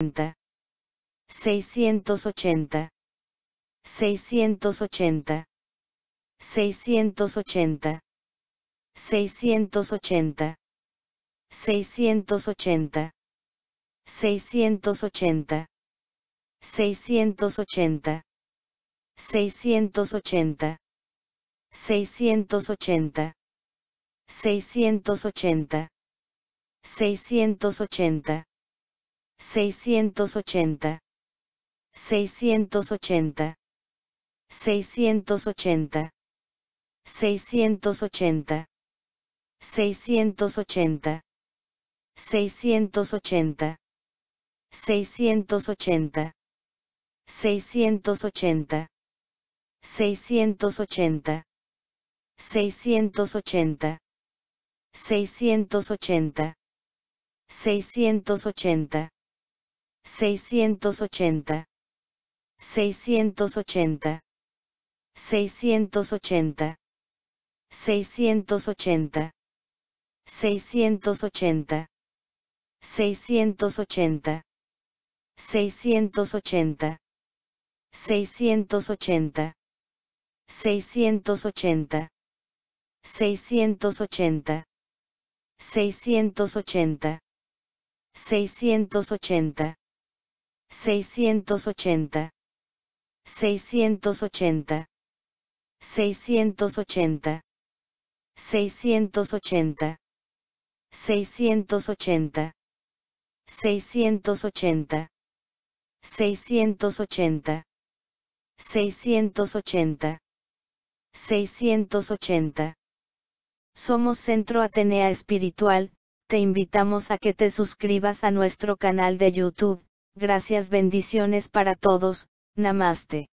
680 680 680 680 680 680 680 680 680 680 680 680. 680. 680. 680. 680. 680. 680. 680. 680. 680. 680. 680. 680. 680. 680. 680. 680. 680. 680. 680. 680. 680. 680. 680. 680. 680. 680. 680. 680. 680. 680. 680. 680. Somos Centro Atenea Espiritual, te invitamos a que te suscribas a nuestro canal de YouTube Gracias bendiciones para todos, namaste.